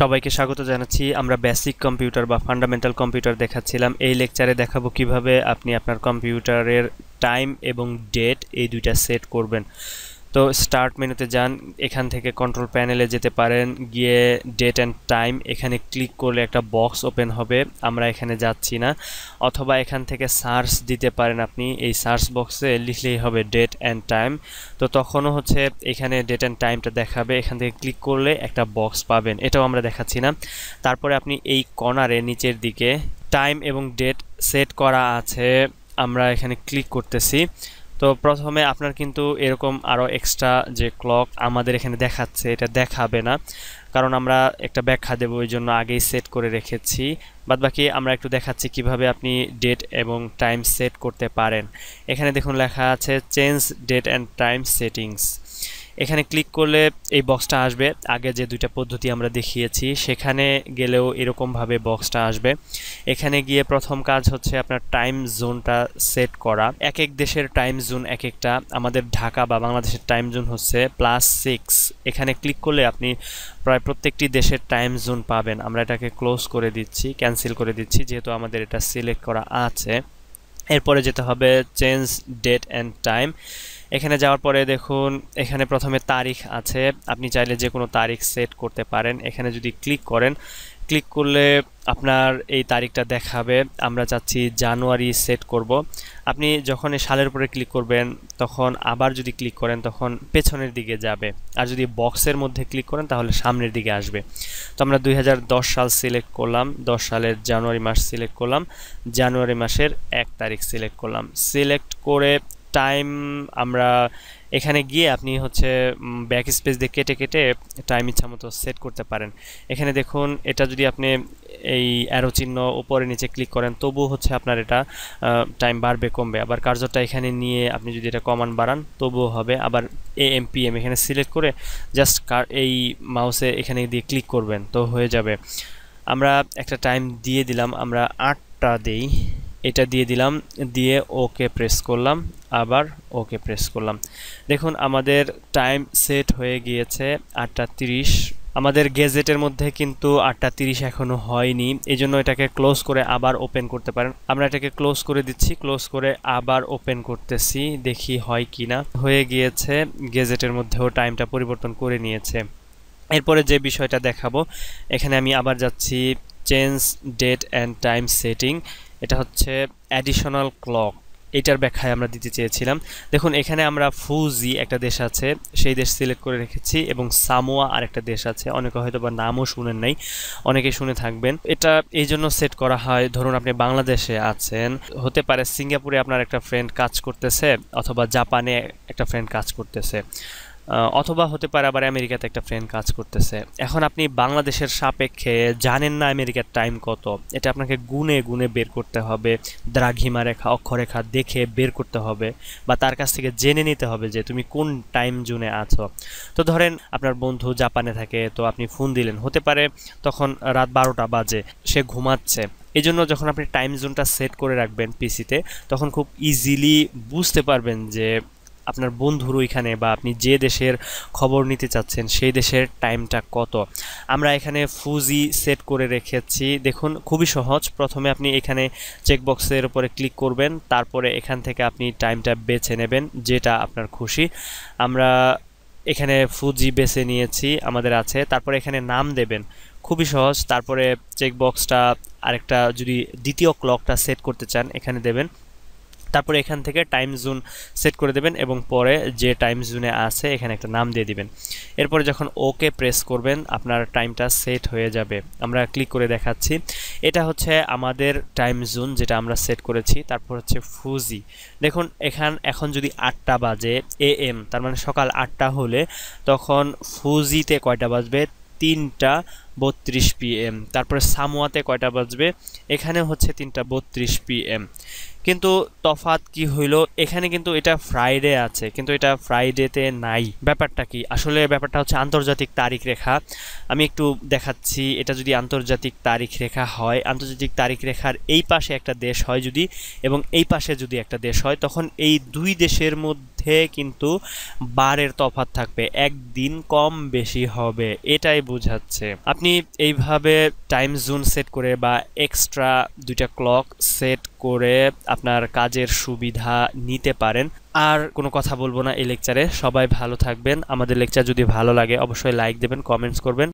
সবাইকে স্বাগত জানাচ্ছি আমরা বেসিক কম্পিউটার বা ফান্ডামেন্টাল কম্পিউটার দেখাচ্ছিলাম এই লেকচারে দেখাবো কিভাবে আপনি আপনার কম্পিউটারের টাইম এবং ডেট এই দুইটা সেট করবেন তো স্টার্ট মেনুতে যান এখান থেকে কন্ট্রোল প্যানেলে যেতে পারেন গিয়ে ডেট অ্যান্ড টাইম এখানে ক্লিক করলে একটা বক্স ওপেন হবে আমরা এখানে যাচ্ছি না অথবা এখান থেকে সার্চ দিতে পারেন আপনি এই সার্চ বক্সে লিখলেই হবে ডেট অ্যান্ড টাইম তো তখনও হচ্ছে এখানে ডেট অ্যান্ড টাইমটা দেখাবে এখান থেকে ক্লিক করলে একটা বক্স পাবেন এটাও আমরা দেখাচ্ছি না তারপরে আপনি এই কর্নারে নিচের দিকে টাইম এবং ডেট সেট করা আছে আমরা এখানে ক্লিক করতেছি তো প্রথমে আপনার কিন্তু এরকম আরও এক্সট্রা যে ক্লক আমাদের এখানে দেখাচ্ছে এটা দেখাবে না কারণ আমরা একটা ব্যাখ্যা দেবো ওই জন্য আগেই সেট করে রেখেছি বাদ বাকি আমরা একটু দেখাচ্ছি কিভাবে আপনি ডেট এবং টাইম সেট করতে পারেন এখানে দেখুন লেখা আছে change date and time settings এখানে ক্লিক করলে এই বক্সটা আসবে আগে যে দুইটা পদ্ধতি আমরা দেখিয়েছি সেখানে গেলেও এরকমভাবে বক্সটা আসবে এখানে গিয়ে প্রথম কাজ হচ্ছে আপনার টাইম জোনটা সেট করা এক এক দেশের টাইম জোন এক একটা আমাদের ঢাকা বা বাংলাদেশের টাইম জোন হচ্ছে প্লাস সিক্স এখানে ক্লিক করলে আপনি প্রায় প্রত্যেকটি দেশের টাইম জোন পাবেন আমরা এটাকে ক্লোজ করে দিচ্ছি ক্যান্সেল করে দিচ্ছি যেহেতু আমাদের এটা সিলেক্ট করা আছে এরপরে যেতে হবে চেঞ্জ ডেট অ্যান্ড টাইম এখানে যাওয়ার পরে দেখুন এখানে প্রথমে তারিখ আছে আপনি চাইলে যে কোনো তারিখ সেট করতে পারেন এখানে যদি ক্লিক করেন ক্লিক করলে আপনার এই তারিখটা দেখাবে আমরা চাচ্ছি জানুয়ারি সেট করব আপনি যখন এই সালের উপরে ক্লিক করবেন তখন আবার যদি ক্লিক করেন তখন পেছনের দিকে যাবে আর যদি বক্সের মধ্যে ক্লিক করেন তাহলে সামনের দিকে আসবে তো আমরা দুই সাল সিলেক্ট করলাম দশ সালের জানুয়ারি মাস সিলেক্ট করলাম জানুয়ারি মাসের এক তারিখ সিলেক্ট করলাম সিলেক্ট করে টাইম আমরা এখানে গিয়ে আপনি হচ্ছে ব্যাক স্পেস দিয়ে কেটে কেটে টাইম ইচ্ছা মতো সেট করতে পারেন এখানে দেখুন এটা যদি আপনি এই অ্যারো চিহ্ন উপরে নিচে ক্লিক করেন তবু হচ্ছে আপনার এটা টাইম বাড়বে কমবে আবার কার্যটা এখানে নিয়ে আপনি যদি এটা কমান বাড়ান তবুও হবে আবার এ এম পি এম এখানে সিলেক্ট করে জাস্ট কার এই মাউসে এখানে দিয়ে ক্লিক করবেন তো হয়ে যাবে আমরা একটা টাইম দিয়ে দিলাম আমরা আটটা দেই এটা দিয়ে দিলাম দিয়ে ওকে প্রেস করলাম আবার ওকে প্রেস করলাম দেখুন আমাদের টাইম সেট হয়ে গিয়েছে আটটা তিরিশ আমাদের গেজেটের মধ্যে কিন্তু আটটা তিরিশ এখনও হয়নি এই জন্য এটাকে ক্লোজ করে আবার ওপেন করতে পারেন আমরা এটাকে ক্লোজ করে দিচ্ছি ক্লোজ করে আবার ওপেন করতেছি দেখি হয় কি না হয়ে গিয়েছে গেজেটের মধ্যেও টাইমটা পরিবর্তন করে নিয়েছে এরপরে যে বিষয়টা দেখাবো এখানে আমি আবার যাচ্ছি change date and time setting এটা হচ্ছে অ্যাডিশনাল ক্লক এটার ব্যাখ্যায় আমরা দিতে চেয়েছিলাম দেখুন এখানে আমরা ফুজি একটা দেশ আছে সেই দেশ সিলেক্ট করে রেখেছি এবং সামোয়া আর একটা দেশ আছে অনেকে হয়তো বা নামও শুনেন নাই অনেকে শুনে থাকবেন এটা এই জন্য সেট করা হয় ধরুন আপনি বাংলাদেশে আছেন হতে পারে সিঙ্গাপুরে আপনার একটা ফ্রেন্ড কাজ করতেছে অথবা জাপানে একটা ফ্রেন্ড কাজ করতেছে অথবা হতে পারে আবার আমেরিকাতে একটা ফ্রেন্ড কাজ করতেছে এখন আপনি বাংলাদেশের সাপেক্ষে জানেন না আমেরিকার টাইম কত এটা আপনাকে গুনে গুনে বের করতে হবে দ্রাঘিমা রেখা অক্ষরেখা দেখে বের করতে হবে বা তার কাছ থেকে জেনে নিতে হবে যে তুমি কোন টাইম জোনে আছো তো ধরেন আপনার বন্ধু জাপানে থাকে তো আপনি ফোন দিলেন হতে পারে তখন রাত বারোটা বাজে সে ঘুমাচ্ছে এই জন্য যখন আপনি টাইম জোনটা সেট করে রাখবেন পিসিতে তখন খুব ইজিলি বুঝতে পারবেন যে আপনার বন্ধুর ওইখানে বা আপনি যে দেশের খবর নিতে চাচ্ছেন সেই দেশের টাইমটা কত আমরা এখানে ফুজি সেট করে রেখেছি দেখুন খুবই সহজ প্রথমে আপনি এখানে চেকবক্সের উপরে ক্লিক করবেন তারপরে এখান থেকে আপনি টাইমটা বেছে নেবেন যেটা আপনার খুশি আমরা এখানে ফুজি বেছে নিয়েছি আমাদের আছে তারপরে এখানে নাম দেবেন খুবই সহজ তারপরে চেকবক্সটা আরেকটা যদি দ্বিতীয় ক্লকটা সেট করতে চান এখানে দেবেন তারপরে এখান থেকে টাইম জোন সেট করে দেবেন এবং পরে যে টাইম জোনে আছে এখানে একটা নাম দিয়ে দিবেন এরপরে যখন ওকে প্রেস করবেন আপনার টাইমটা সেট হয়ে যাবে আমরা ক্লিক করে দেখাচ্ছি এটা হচ্ছে আমাদের টাইম জোন যেটা আমরা সেট করেছি তারপর হচ্ছে ফুজি দেখুন এখান এখন যদি আটটা বাজে এ এম তার মানে সকাল আটটা হলে তখন ফুজিতে কয়টা বাজবে তিনটা বত্রিশ পিএম তারপরে সামোয়াতে কয়টা বাজবে এখানে হচ্ছে তিনটা বত্রিশ পিএম কিন্তু তফাত কি হইল এখানে কিন্তু এটা ফ্রাইডে আছে কিন্তু এটা ফ্রাইডেতে নাই ব্যাপারটা কি আসলে ব্যাপারটা হচ্ছে আন্তর্জাতিক তারিখ রেখা আমি একটু দেখাচ্ছি এটা যদি আন্তর্জাতিক তারিখ রেখা হয় আন্তর্জাতিক তারিখ রেখার এই পাশে একটা দেশ হয় যদি এবং এই পাশে যদি একটা দেশ হয় তখন এই দুই দেশের মধ্যে মধ্যে কিন্তু বারের তফাত থাকবে একদিন কম বেশি হবে এটাই বোঝাচ্ছে আপনি এইভাবে টাইম জোন সেট করে বা এক্সট্রা দুইটা ক্লক সেট করে আপনার কাজের সুবিধা নিতে পারেন আর কোনো কথা বলবো না এই লেকচারে সবাই ভালো থাকবেন আমাদের লেকচার যদি ভালো লাগে অবশ্যই লাইক দেবেন কমেন্টস করবেন